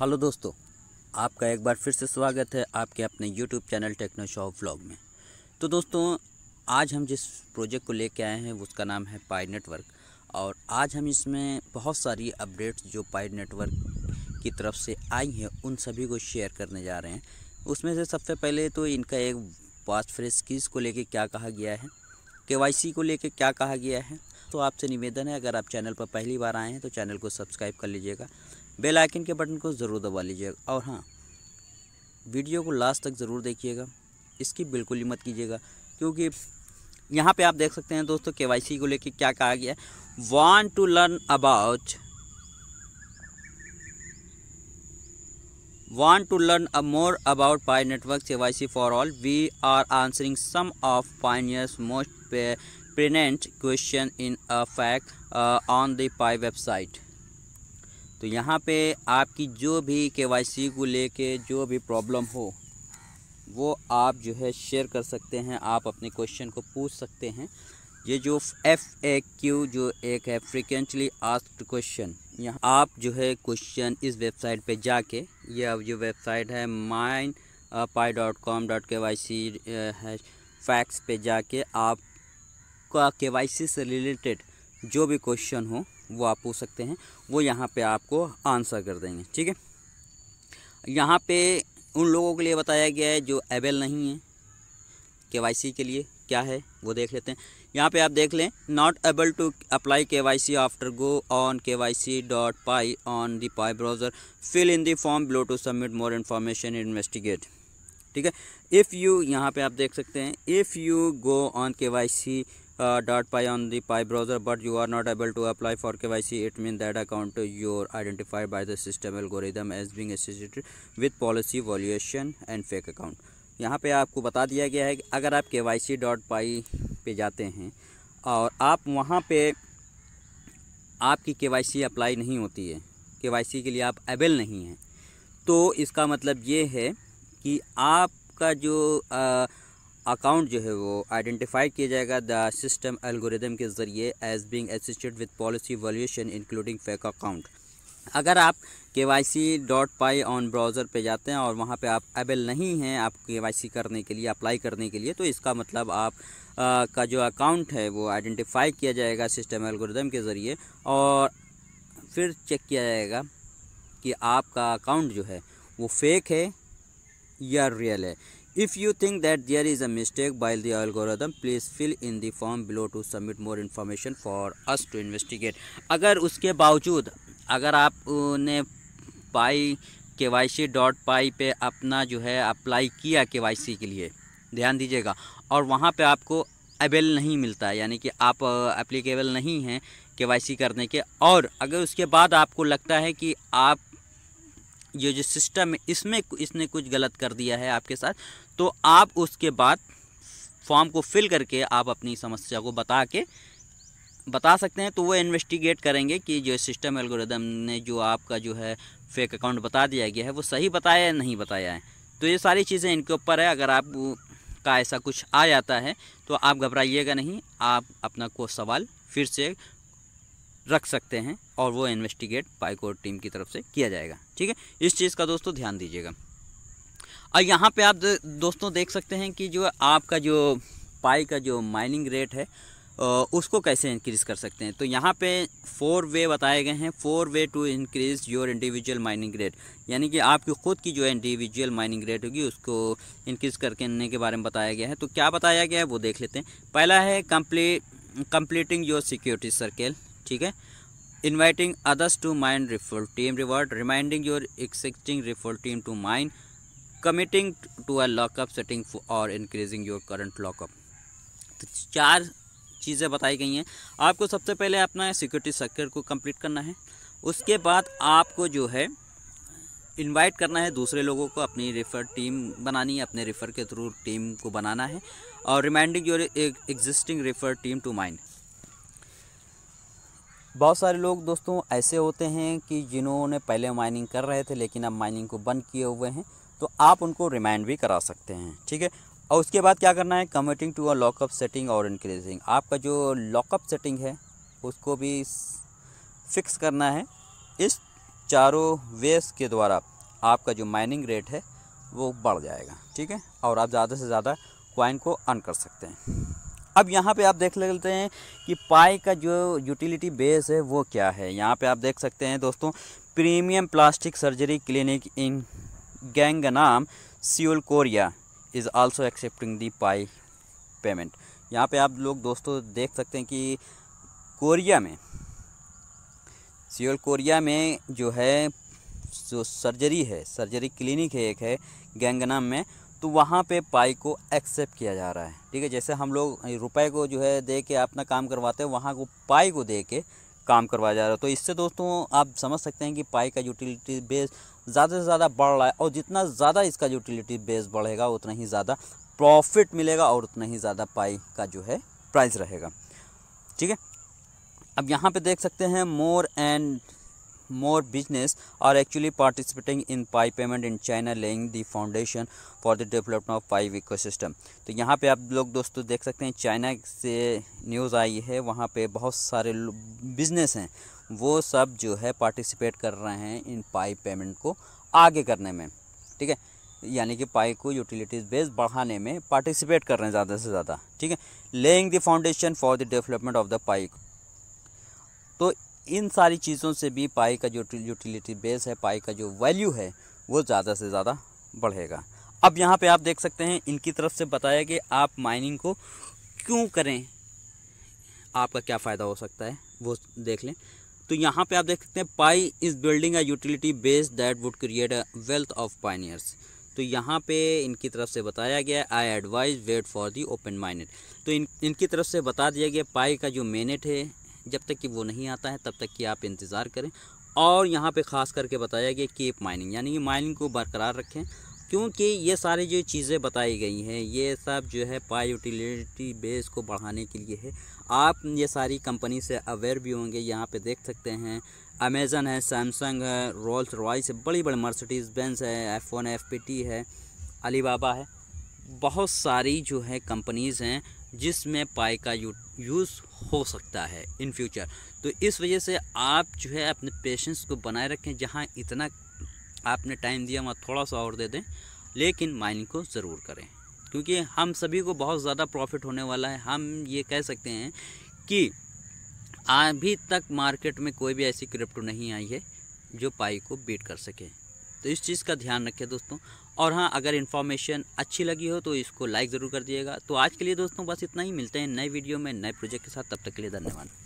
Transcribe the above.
Hello दोस्तों आपका एक बार फिर से स्वागत है आपके अपने YouTube channel Techno Shop vlog में तो दोस्तों आज हम जिस प्रोजेक्ट को लेके आए हैं उसका नाम है पाई नेटवर्क और आज हम इसमें बहुत सारी अपडेट्स जो पाई नेटवर्क की तरफ से आई हैं उन सभी को शेयर करने जा रहे हैं उसमें से सबसे पहले तो इनका एक पास फ्रेश कीज़ को लेके क्या कहा गया है के को लेके क्या कहा गया है तो आपसे निवेदन है अगर आप चैनल पर पहली बार आए हैं तो चैनल को सब्सक्राइब कर लीजिएगा बेल आइकन के बटन को ज़रूर दबा लीजिएगा और हाँ वीडियो को लास्ट तक ज़रूर देखिएगा इसकी बिल्कुल ही मत कीजिएगा क्योंकि यहाँ पे आप देख सकते हैं दोस्तों के को लेके क्या कहा गया है want to learn about want to learn a more about Pi network K Y C for all we are answering some of pine most pertinent question in a fact on the Pi website तो यहाँ पे आपकी जो भी KYC को लेके जो भी प्रॉब्लम हो वो आप जो है शेयर कर सकते हैं आप अपने क्वेश्चन को पूछ सकते हैं ये जो एफ ए क्यू जो एक है फ्रिक्वेंटली आस्क्ड क्वेश्चन यहाँ आप जो है क्वेश्चन इस वेबसाइट पे जाके ये अब जो वेबसाइट है mine Pi dot com dot K Y C है फैक्स पे जाके आपका के वाई सी से रिलेटेड जो भी क्वेश्चन हो वो आप पूछ सकते हैं वो यहाँ पे आपको आंसर कर देंगे ठीक है यहाँ पे उन लोगों के लिए बताया गया है जो एबल नहीं है के के लिए क्या है वो देख लेते हैं यहाँ पे आप देख लें not able to apply K Y C after go on K Y C dot Pi on the Pi browser fill in the form below to submit more information investigate ठीक है इफ़ यू यहाँ पे आप देख सकते हैं if you go on K Y C dot Pi on the Pi browser but you are not able to apply for K Y C it mean that account your identified by the system algorithm as being associated with policy violation and fake account यहाँ पर आपको बता दिया गया है कि अगर आप के वाई सी डॉट पाई पर जाते हैं और आप वहाँ पर आपकी के वाई सी अप्लाई नहीं होती है के वाई सी के लिए आप एबल नहीं हैं तो इसका मतलब ये है कि आपका जो आ, uh, अकाउंट जो है वो आइडेंटिफाई किया जाएगा द सिस्टम एल्गोरिदम के ज़रिए as being assisted with policy violation including fake account अगर आप K Y C dot Pi on browser पे जाते हैं और वहाँ पे आप एबल नहीं हैं आप के वाई सी करने के लिए अप्लाई करने के लिए तो इसका मतलब आप आ, का जो अकाउंट है वो आइडेंटिफाई किया जाएगा सिस्टम एल्गोरिदम के ज़रिए और फिर चेक किया जाएगा कि आपका अकाउंट जो है वो फेक है या रियल है If you think that there is a mistake by the algorithm, please fill in the form below to submit more information for us to investigate. अगर उसके बावजूद अगर आपने पाई के वाई सी डॉट पाई पर अपना जो है अप्लाई किया के वाई सी के लिए ध्यान दीजिएगा और वहाँ पर आपको अवेल नहीं मिलता यानी कि आप अप्लीकेबल नहीं हैं के वाई सी करने के और अगर उसके बाद आपको लगता है कि आप ये जो सिस्टम है इसमें इसने कुछ गलत कर दिया है आपके साथ तो आप उसके बाद फॉर्म को फिल करके आप अपनी समस्या को बता के बता सकते हैं तो वो इन्वेस्टिगेट करेंगे कि जो सिस्टम एल्गोरिदम ने जो आपका जो है फेक अकाउंट बता दिया गया है वो सही बताया या नहीं बताया है तो ये सारी चीज़ें इनके ऊपर है अगर आप का ऐसा कुछ आ जाता है तो आप घबराइएगा नहीं आप अपना को सवाल फिर से रख सकते हैं और वो इन्वेस्टिगेट पाइकोर्ट टीम की तरफ से किया जाएगा ठीक है इस चीज़ का दोस्तों ध्यान दीजिएगा और यहाँ पे आप दोस्तों देख सकते हैं कि जो आपका जो पाई का जो माइनिंग रेट है उसको कैसे इंक्रीज़ कर सकते हैं तो यहाँ पे फोर वे बताए गए हैं four way to increase your individual mining rate यानी कि आपकी ख़ुद की जो इंडिविजुअल माइनिंग रेट होगी उसको इंक्रीज़ करने के बारे में बताया गया है तो क्या बताया गया है वो देख लेते हैं पहला है complete completing your security circle ठीक है inviting others to mine referral team reward reminding your existing referral team to mine committing to a lockup setting और इंक्रीजिंग योर करंट लॉकअप तो चार चीज़ें बताई गई हैं आपको सबसे पहले अपना सिक्योरिटी सेक्टर को कंप्लीट करना है उसके बाद आपको जो है इनवाइट करना है दूसरे लोगों को अपनी रेफ़र टीम बनानी है अपने रेफ़र के थ्रू टीम को बनाना है और reminding your existing referral team to mine बहुत सारे लोग दोस्तों ऐसे होते हैं कि जिन्होंने पहले माइनिंग कर रहे थे लेकिन अब माइनिंग को बंद किए हुए हैं तो आप उनको रिमाइंड भी करा सकते हैं ठीक है और उसके बाद क्या करना है committing to a lockup setting और इंक्रीजिंग आपका जो लॉकअप सेटिंग है उसको भी फिक्स करना है इस चारों वेस के द्वारा आपका जो माइनिंग रेट है वो बढ़ जाएगा ठीक है और आप ज़्यादा से ज़्यादा क्वाइन को अर्न कर सकते हैं अब यहाँ पे आप देख लेते हैं कि पाई का जो यूटिलिटी बेस है वो क्या है यहाँ पे आप देख सकते हैं दोस्तों premium plastic surgery clinic in Gangnam Seoul Korea is also accepting the Pi payment यहाँ पे आप लोग दोस्तों देख सकते हैं कि कोरिया में सियोल कोरिया में जो है जो सर्जरी है सर्जरी क्लिनिक है एक है गैंगनाम में तो वहाँ पे पाई को एक्सेप्ट किया जा रहा है ठीक है जैसे हम लोग रुपए को जो है दे के अपना काम करवाते हैं वहाँ को पाई को दे के काम करवाया जा रहा है तो इससे दोस्तों आप समझ सकते हैं कि पाई का यूटिलिटी बेस ज़्यादा से ज़्यादा बढ़ रहा है और जितना ज़्यादा इसका यूटिलिटी बेस बढ़ेगा उतना ही ज़्यादा प्रॉफिट मिलेगा और उतना ही ज़्यादा पाई का जो है प्राइस रहेगा ठीक है अब यहाँ पर देख सकते हैं more and more business are actually participating in Pi payment in China laying the foundation for the development of Pi ecosystem तो यहाँ पे आप लोग दोस्तों देख सकते हैं चाइना से न्यूज़ आई है वहाँ पे बहुत सारे बिजनेस हैं वो सब जो है पार्टिसिपेट कर रहे हैं इन पाई पेमेंट को आगे करने में ठीक है यानी कि पाई को यूटिलिटीज़ बेस बढ़ाने में पार्टिसिपेट कर रहे हैं ज़्यादा से ज़्यादा ठीक है laying the foundation for the development of the Pi तो इन सारी चीज़ों से भी पाई का जो यूटिलिटी बेस है पाई का जो वैल्यू है वो ज़्यादा से ज़्यादा बढ़ेगा अब यहाँ पे आप देख सकते हैं इनकी तरफ से बताया कि आप माइनिंग को क्यों करें आपका क्या फ़ायदा हो सकता है वो देख लें तो यहाँ पे आप देख सकते हैं Pi is building a utility base that would create a wealth of pioneers तो यहाँ पे इनकी तरफ से बताया गया I advise wait for the open mainnet तो इन इनकी तरफ से बता दिया गया पाई का जो मेनेट है जब तक कि वो नहीं आता है तब तक कि आप इंतज़ार करें और यहाँ पे ख़ास करके बताया गया कीप माइनिंग यानी कि माइनिंग को बरकरार रखें क्योंकि ये सारी जो चीज़ें बताई गई हैं ये सब जो है पाई यूटिलिटी बेस को बढ़ाने के लिए है आप ये सारी कंपनी से अवेयर भी होंगे यहाँ पे देख सकते हैं अमेज़न है सैमसंग है रोल्स रॉयस है बड़ी बड़ी मर्सिडीज़ बेंस है F one F P T है अलीबाबा है बहुत सारी जो है कंपनीज़ हैं जिसमें पाई का यूज़ हो सकता है इन फ्यूचर तो इस वजह से आप जो है अपने पेशेंस को बनाए रखें जहाँ इतना आपने टाइम दिया वहाँ थोड़ा सा और दे दें लेकिन माइनिंग को ज़रूर करें क्योंकि हम सभी को बहुत ज़्यादा प्रॉफिट होने वाला है हम ये कह सकते हैं कि अभी तक मार्केट में कोई भी ऐसी क्रिप्टो नहीं आई है जो पाई को बीट कर सके तो इस चीज़ का ध्यान रखें दोस्तों और हाँ अगर इन्फॉर्मेशन अच्छी लगी हो तो इसको लाइक ज़रूर कर दिएगा तो आज के लिए दोस्तों बस इतना ही मिलते हैं नए वीडियो में नए प्रोजेक्ट के साथ तब तक के लिए धन्यवाद